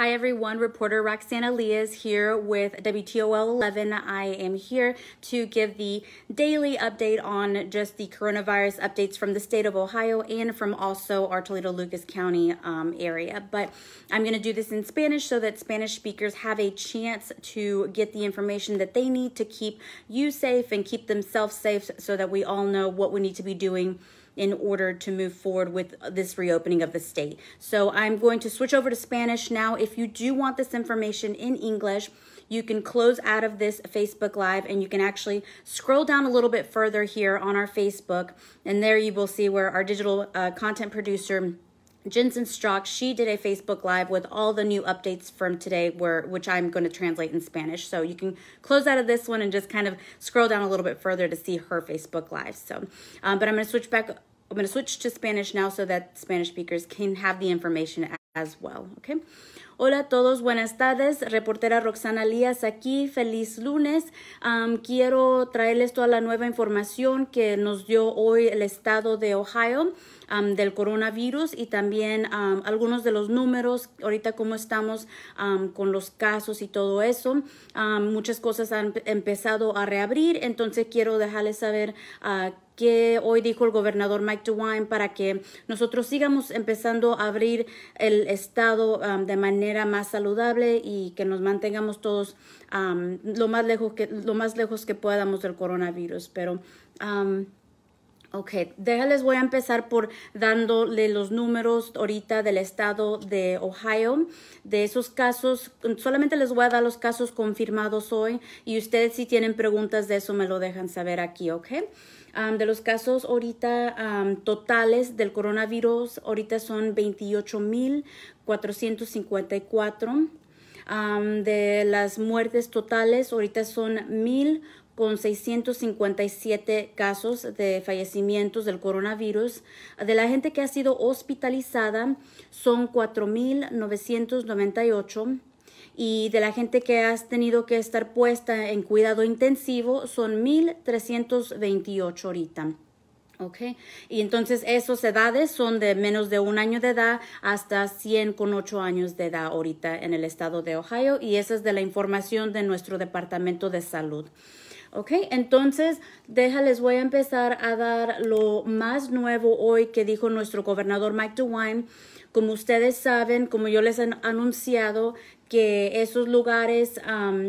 Hi everyone, reporter Roxana Leas here with WTOL 11. I am here to give the daily update on just the coronavirus updates from the state of Ohio and from also our Toledo Lucas County um, area. But I'm going to do this in Spanish so that Spanish speakers have a chance to get the information that they need to keep you safe and keep themselves safe so that we all know what we need to be doing in order to move forward with this reopening of the state. So I'm going to switch over to Spanish now. If you do want this information in English, you can close out of this Facebook Live and you can actually scroll down a little bit further here on our Facebook. And there you will see where our digital uh, content producer Jensen Strock, she did a Facebook Live with all the new updates from today, where, which I'm going to translate in Spanish. So you can close out of this one and just kind of scroll down a little bit further to see her Facebook Live. So, um, but I'm going to switch back. I'm going to switch to Spanish now so that Spanish speakers can have the information as well. Okay. Hola a todos, buenas tardes. Reportera Roxana Lías aquí. Feliz lunes. quiero traerles toda la nueva información que nos dio hoy el estado de Ohio del coronavirus y también algunos de los números, ahorita cómo estamos con los casos y todo eso. muchas cosas han empezado a reabrir, entonces quiero dejarles saber ah, que hoy dijo el gobernador Mike DeWine para que nosotros sigamos empezando a abrir el estado um, de manera más saludable y que nos mantengamos todos um, lo más lejos que lo más lejos que podamos del coronavirus. Pero um, Ok, déjales, voy a empezar por dándole los números ahorita del estado de Ohio. De esos casos, solamente les voy a dar los casos confirmados hoy y ustedes si tienen preguntas de eso me lo dejan saber aquí, ok de los casos ahorita totales del coronavirus, ahorita son 28.454. de las muertes totales, ahorita son 1,657 con casos de fallecimientos del coronavirus. De la gente que ha sido hospitalizada son 4.998 y de la gente que has tenido que estar puesta en cuidado intensivo son 1,328 ahorita. ¿Ok? Y entonces esas edades son de menos de un año de edad hasta 100 con años de edad ahorita en el estado de Ohio y esa es de la información de nuestro departamento de salud. ¿Ok? Entonces, déjales, voy a empezar a dar lo más nuevo hoy que dijo nuestro gobernador Mike DeWine como ustedes saben, como yo les he anunciado, que esos lugares,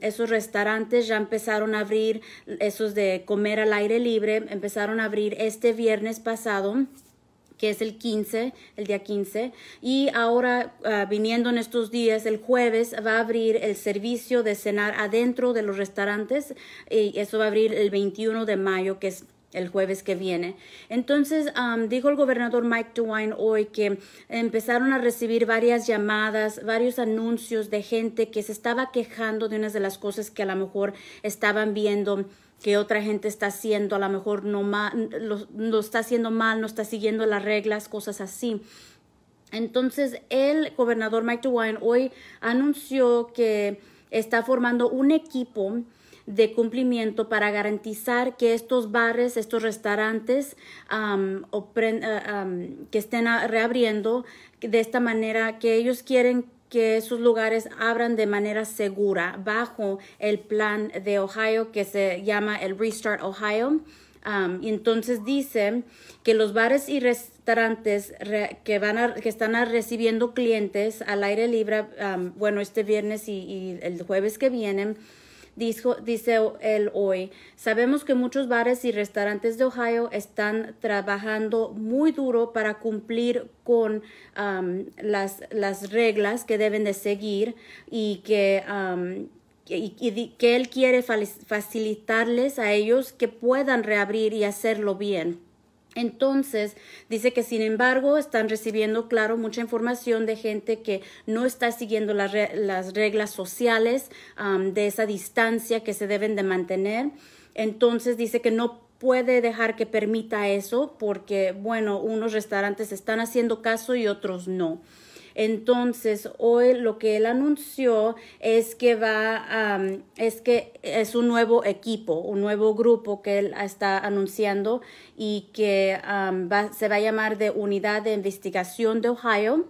esos restaurantes ya empezaron a abrir, esos de comer al aire libre, empezaron a abrir este viernes pasado que es el 15, el día 15, y ahora ah, viniendo en estos días, el jueves va a abrir el servicio de cenar adentro de los restaurantes, y eso va a abrir el 21 de mayo, que es el jueves que viene. Entonces, um, dijo el gobernador Mike DeWine hoy que empezaron a recibir varias llamadas, varios anuncios de gente que se estaba quejando de unas de las cosas que a lo mejor estaban viendo que otra gente está haciendo, a lo mejor no está haciendo mal, no está siguiendo las reglas, cosas así. Entonces, el gobernador Mike DeWine hoy anunció que está formando un equipo de cumplimiento para garantizar que estos bares, estos restaurantes eh, que estén reabriendo de esta manera que ellos quieren que sus lugares abran de manera segura bajo el plan de Ohio que se llama el Restart Ohio. y entonces dice que los bares y restaurantes que, van a, que están recibiendo clientes al aire libre, bueno, este viernes y, y, el jueves que vienen, dijo, dice él hoy. Sabemos que muchos bares y restaurantes de Ohio están trabajando muy duro para cumplir con las, las, reglas que deben de seguir y que... y, que Él quiere facilitarles a ellos que puedan reabrir y hacerlo bien. Entonces, dice que sin embargo están recibiendo, claro, mucha información de gente que no está siguiendo las, las reglas sociales de esa distancia que se deben de mantener. Entonces, dice que no puede dejar que permita eso porque, bueno, unos restaurantes están haciendo caso y otros no. Entonces, hoy lo que él anunció es que va, um, es que es un nuevo equipo, un nuevo grupo que él está anunciando y que um, se va a llamar de Unidad de Investigación de Ohio.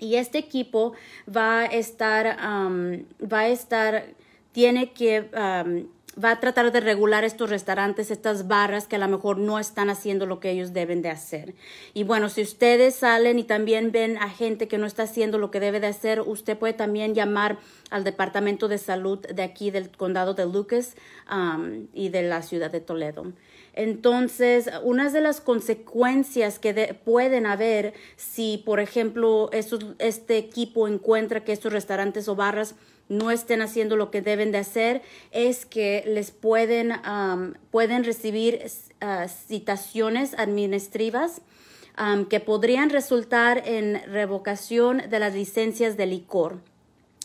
Y este equipo va a estar, um, va a estar, tiene que va a tratar de regular estos restaurantes, estas barras que a lo mejor no están haciendo lo que ellos deben de hacer. Y bueno, si ustedes salen y también ven a gente que no está haciendo lo que debe de hacer, usted puede también llamar al Departamento de Salud de aquí del condado de Lucas um, y de la ciudad de Toledo. Entonces, unas de las consecuencias que pueden haber si, por ejemplo, este equipo encuentra que estos restaurantes o barras no estén haciendo lo que deben de hacer es que les pueden, pueden recibir ah, citaciones administrativas que podrían resultar en revocación de las licencias de licor.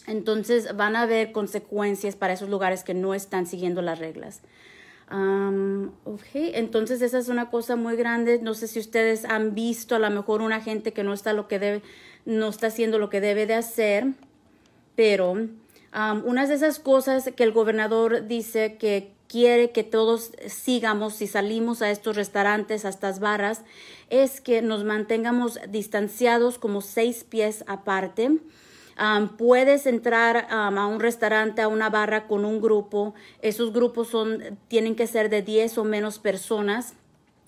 Entonces van a haber consecuencias para esos lugares que no están siguiendo las reglas. entonces esa es una cosa muy grande. No sé si ustedes han visto a lo mejor una gente que no está lo que no está haciendo lo que debe de hacer, pero Um, una de esas cosas que el gobernador dice que quiere que todos sigamos si salimos a estos restaurantes, a estas barras, es que nos mantengamos distanciados como seis pies aparte. puedes entrar a un restaurante, a una barra con un grupo. Esos grupos son, tienen que ser de 10 o menos personas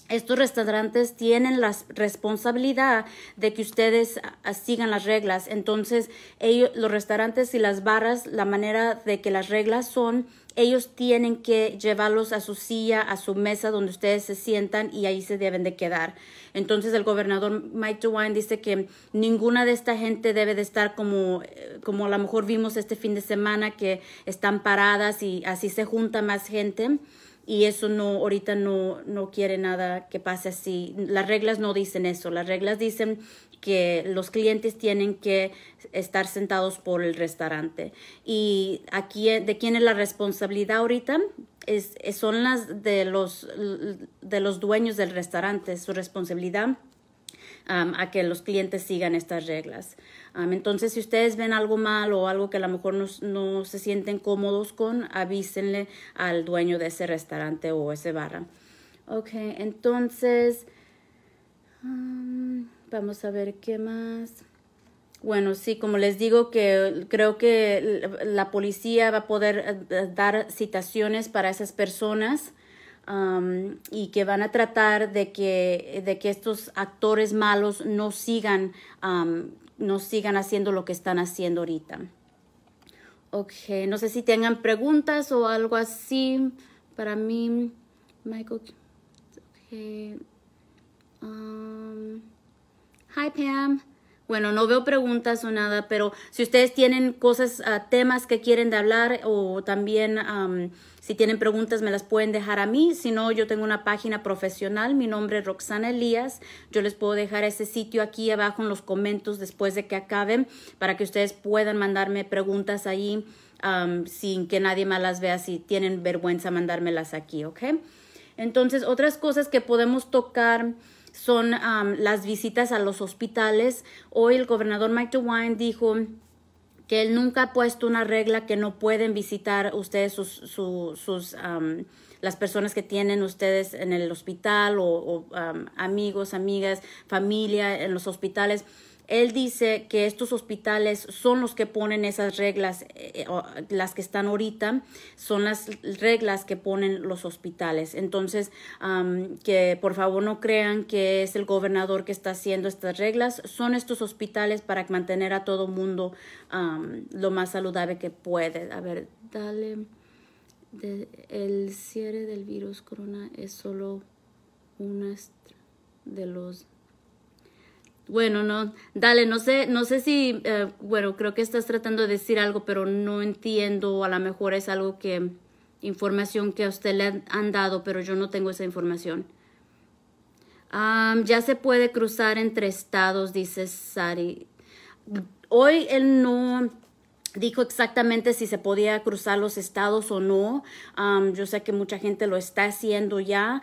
estos restaurantes tienen la responsabilidad de que ustedes ah, ah, sigan las reglas. Entonces, ellos, los restaurantes y las barras, la manera de que las reglas son, ellos tienen que llevarlos a su silla, a su mesa donde ustedes se sientan y ahí se deben de quedar. Entonces, el gobernador Mike DeWine dice que ninguna de esta gente debe de estar como, eh, como a lo mejor vimos este fin de semana, que están paradas y así se junta más gente y eso no, ahorita no, no quiere nada que pase así. Las reglas no dicen eso, las reglas dicen que los clientes tienen que estar sentados por el restaurante. Y aquí, ¿de quién es la responsabilidad ahorita? Es, son las de los, de los dueños del restaurante, su responsabilidad a que los clientes sigan estas reglas entonces, si ustedes ven algo mal o algo que a lo mejor no, se sienten cómodos con, avísenle al dueño de ese restaurante o ese barra. Ok, entonces, vamos a ver qué más. Bueno, sí, como les digo que creo que la policía va a poder eh, dar citaciones para esas personas y que van a tratar de que, de que estos actores malos no sigan no sigan haciendo lo que están haciendo ahorita. Ok, no sé si tengan preguntas o algo así para mí. Michael, okay. Um, hi Pam. Bueno, no veo preguntas o nada, pero si ustedes tienen cosas, ah, temas que quieren de hablar o también si tienen preguntas me las pueden dejar a mí. Si no, yo tengo una página profesional. Mi nombre es Roxana Elías. Yo les puedo dejar ese sitio aquí abajo en los comentarios después de que acaben para que ustedes puedan mandarme preguntas ahí sin que nadie más las vea si tienen vergüenza mandármelas aquí, ¿ok? Entonces, otras cosas que podemos tocar son las visitas a los hospitales. Hoy el gobernador Mike DeWine dijo que él nunca ha puesto una regla que no pueden visitar ustedes sus, sus, las personas que tienen ustedes en el hospital o, amigos, amigas, familia en los hospitales. Él dice que estos hospitales son los que ponen esas reglas, eh, eh, las que están ahorita, son las reglas que ponen los hospitales. Entonces, que por favor no crean que es el gobernador que está haciendo estas reglas, son estos hospitales para mantener a todo mundo lo más saludable que puede. A ver, dale. el cierre del virus corona es solo una de los bueno, no, dale, no sé, no sé si, eh, bueno, creo que estás tratando de decir algo, pero no entiendo, a lo mejor es algo que, información que a usted le han dado, pero yo no tengo esa información. ya se puede cruzar entre estados, dice Sari. Hoy él no, dijo exactamente si se podía cruzar los estados o no. yo sé que mucha gente lo está haciendo ya.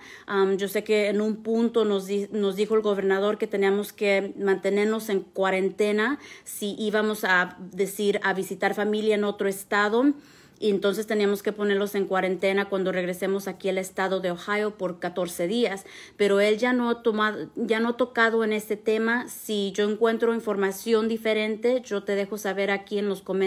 yo sé que en un punto nos, nos, dijo el gobernador que teníamos que mantenernos en cuarentena si íbamos a decir a visitar familia en otro estado y entonces teníamos que ponerlos en cuarentena cuando regresemos aquí al estado de Ohio por 14 días. Pero él ya no ha tomado, ya no ha tocado en este tema. Si yo encuentro información diferente, yo te dejo saber aquí en los comentarios.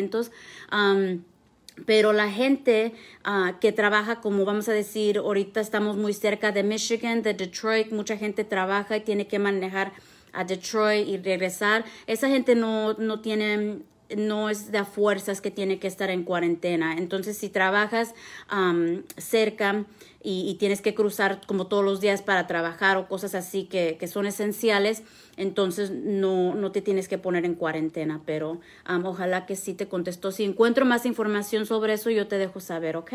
pero la gente ah, que trabaja, como vamos a decir, ahorita estamos muy cerca de Michigan, de Detroit, mucha gente trabaja y tiene que manejar a Detroit y regresar. Esa gente no, no tiene no es de fuerzas que tiene que estar en cuarentena. Entonces, si trabajas cerca y, tienes que cruzar como todos los días para trabajar o cosas así que, que son esenciales, entonces no, no, te tienes que poner en cuarentena. Pero ojalá que sí te contestó. Si encuentro más información sobre eso, yo te dejo saber, ¿ok?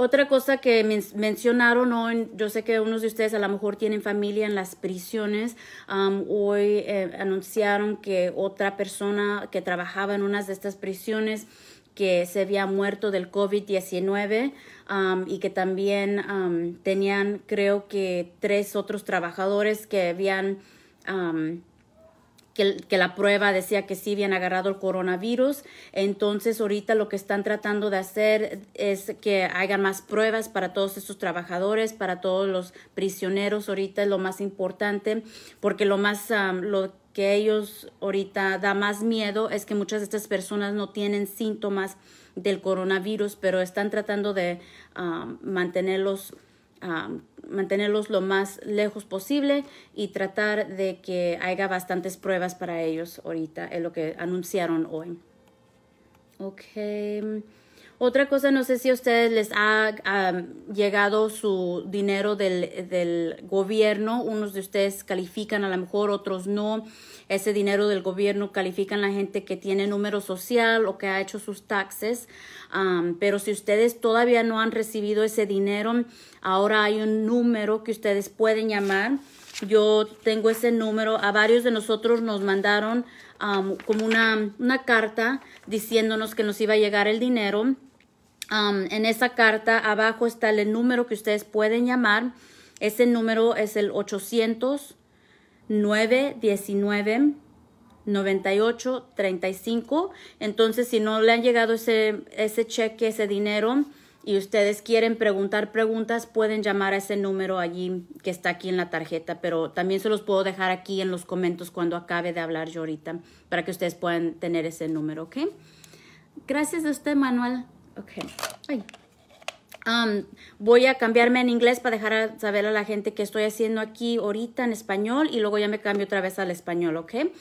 Otra cosa que mencionaron hoy, yo sé que unos de ustedes a lo mejor tienen familia en las prisiones. hoy eh, anunciaron que otra persona que trabajaba en una de estas prisiones que se había muerto del COVID-19 y que también tenían, creo que, tres otros trabajadores que habían um, que, la prueba decía que sí habían agarrado el coronavirus. Entonces ahorita lo que están tratando de hacer es que hagan más pruebas para todos estos trabajadores, para todos los prisioneros. Ahorita es lo más importante porque lo más um, lo que ellos ahorita da más miedo es que muchas de estas personas no tienen síntomas del coronavirus, pero están tratando de mantenerlos mantenerlos lo más lejos posible y tratar de que haya bastantes pruebas para ellos ahorita, es lo que anunciaron hoy. Okay. Otra cosa, no sé si a ustedes les ha llegado su dinero del, del, gobierno. Unos de ustedes califican a lo mejor, otros no. Ese dinero del gobierno califican la gente que tiene número social o que ha hecho sus taxes. pero si ustedes todavía no han recibido ese dinero, ahora hay un número que ustedes pueden llamar. Yo tengo ese número. A varios de nosotros nos mandaron como una, una carta diciéndonos que nos iba a llegar el dinero Um, en esa carta abajo está el número que ustedes pueden llamar. Ese número es el 800 919 9835. Entonces, si no le han llegado ese, ese cheque, ese dinero, y ustedes quieren preguntar preguntas, pueden llamar a ese número allí que está aquí en la tarjeta, pero también se los puedo dejar aquí en los comentarios cuando acabe de hablar yo ahorita, para que ustedes puedan tener ese número, ¿ok? Gracias a usted, Manuel. Okay. Ay. Um, voy a cambiarme en inglés para dejar a saber a la gente que estoy haciendo aquí ahorita en español y luego ya me cambio otra vez al español, okay?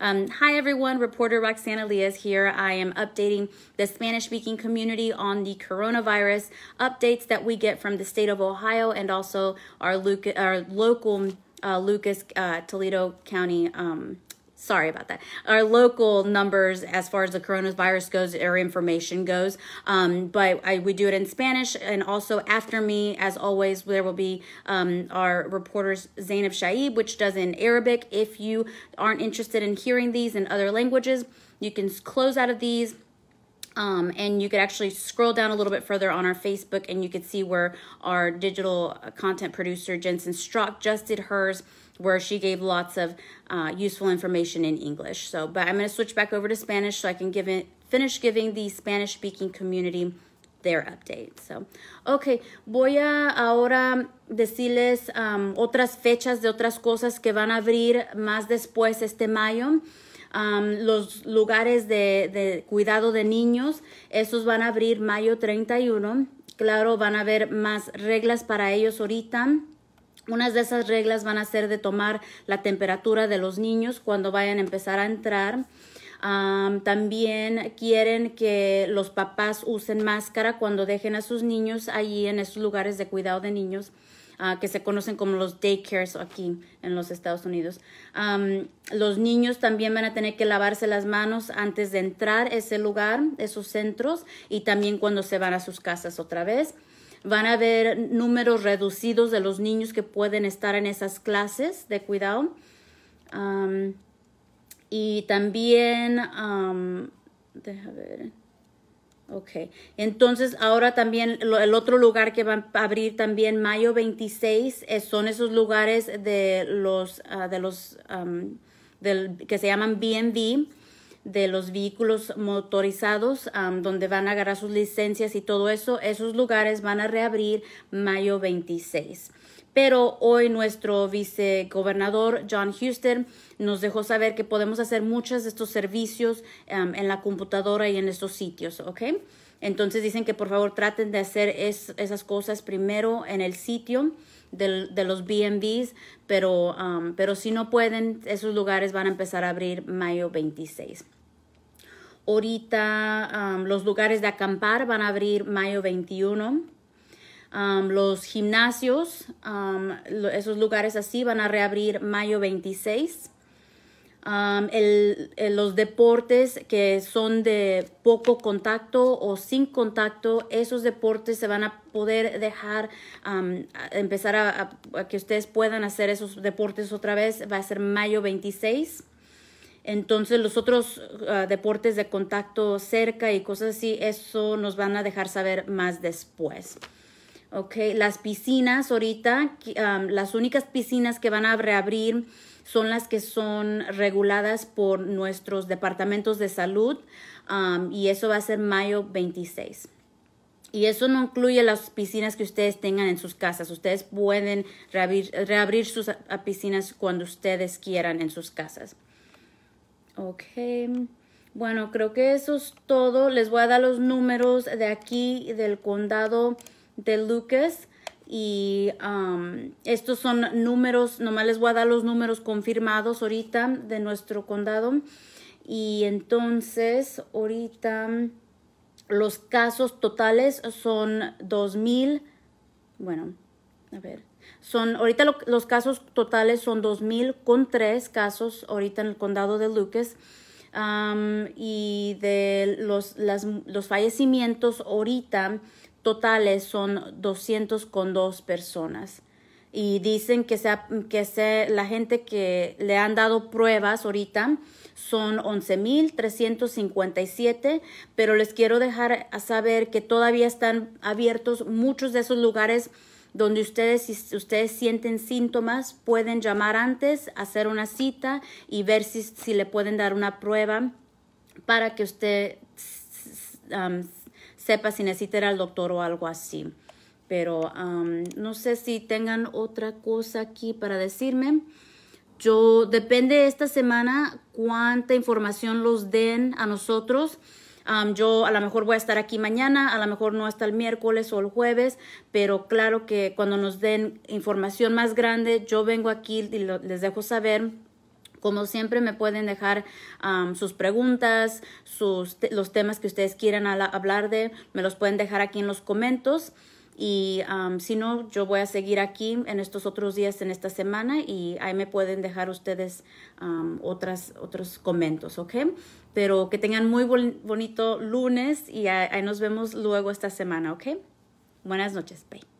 Um, hi everyone, reporter Roxana Lias here. I am updating the Spanish speaking community on the coronavirus updates that we get from the state of Ohio and also our, Luca, our local uh, Lucas uh, Toledo County um, sorry about that. Our local numbers, as far as the coronavirus goes, or information goes. Um, but I, we do it in Spanish. And also, after me, as always, there will be um, our reporters, Zainab Shaib, which does in Arabic. If you aren't interested in hearing these in other languages, you can close out of these. Um, and you could actually scroll down a little bit further on our Facebook and you could see where our digital uh, content producer Jensen Strock just did hers. where she gave lots of uh, useful information in English. So, but I'm going to switch back over to Spanish so I can give it, finish giving the Spanish speaking community their update. So, okay, voy a ahora decirles um, otras fechas de otras cosas que van a abrir más después este mayo. Um, los lugares de, de, cuidado de niños, esos van a abrir mayo 31. Claro, van a haber más reglas para ellos ahorita. Unas de esas reglas van a ser de tomar la temperatura de los niños cuando vayan a empezar a entrar. también quieren que los papás usen máscara cuando dejen a sus niños allí en esos lugares de cuidado de niños. Ah, que se conocen como los daycares aquí en los Estados Unidos. los niños también van a tener que lavarse las manos antes de entrar a ese lugar, esos centros, y también cuando se van a sus casas otra vez. Van a haber números reducidos de los niños que pueden estar en esas clases de cuidado. Um, y también, um, déjame ver. Ok, entonces ahora también el otro lugar que van a abrir también mayo 26 eh, son esos lugares de los, ah, de los um, que se llaman BNB de los vehículos motorizados, donde van a agarrar sus licencias y todo eso, esos lugares van a reabrir mayo 26. Pero hoy nuestro vicegobernador John Houston nos dejó saber que podemos hacer muchos de estos servicios en la computadora y en estos sitios, ¿ok? Entonces dicen que por favor traten de hacer esas cosas primero en el sitio de los BNBs, pero, pero si no pueden, esos lugares van a empezar a abrir mayo 26. Ahorita um, los lugares de acampar van a abrir mayo 21. Um, los gimnasios, um, esos lugares así van a reabrir mayo 26. los deportes que son de poco contacto o sin contacto, esos deportes se van a poder dejar, empezar a, a que ustedes puedan hacer esos deportes otra vez, va a ser mayo 26. Entonces los otros ah, deportes de contacto cerca y cosas así, eso nos van a dejar saber más después. Okay, las piscinas ahorita, las únicas piscinas que van a reabrir son las que son reguladas por nuestros departamentos de salud y eso va a ser mayo 26. Y eso no incluye las piscinas que ustedes tengan en sus casas. Ustedes pueden reabrir, reabrir sus ah, piscinas cuando ustedes quieran en sus casas. Ok. Bueno, creo que eso es todo. Les voy a dar los números de aquí, del condado de Lucas. Y um, estos son números, nomás les voy a dar los números confirmados ahorita de nuestro condado. Y entonces, ahorita los casos totales son 2.000. Bueno, a ver, son, ahorita los casos totales son 2.000 con tres casos ahorita en el condado de Lucas. y de los, los fallecimientos ahorita totales son 200 con dos personas. Y dicen que, sea, que la gente que le han dado pruebas ahorita son 11.357, pero les quiero dejar a saber que todavía están abiertos muchos de esos lugares donde ustedes, si ustedes sienten síntomas, pueden llamar antes, hacer una cita y ver si, si le pueden dar una prueba para que usted um, sepa si necesita ir al doctor o algo así. Pero um, no sé si tengan otra cosa aquí para decirme. Yo depende esta semana cuánta información los den a nosotros yo a lo mejor voy a estar aquí mañana, a lo mejor no hasta el miércoles o el jueves, pero claro que cuando nos den información más grande, yo vengo aquí y les dejo saber. Como siempre me pueden dejar sus preguntas, sus los temas que ustedes quieran hablar de, me los pueden dejar aquí en los comentarios. Y si no, yo voy a seguir aquí en estos otros días, en esta semana, y ahí me pueden dejar ustedes otras, otros comentarios, ¿ok? pero que tengan muy bonito lunes y ahí nos vemos luego esta semana, ¿ok? Buenas noches, bye.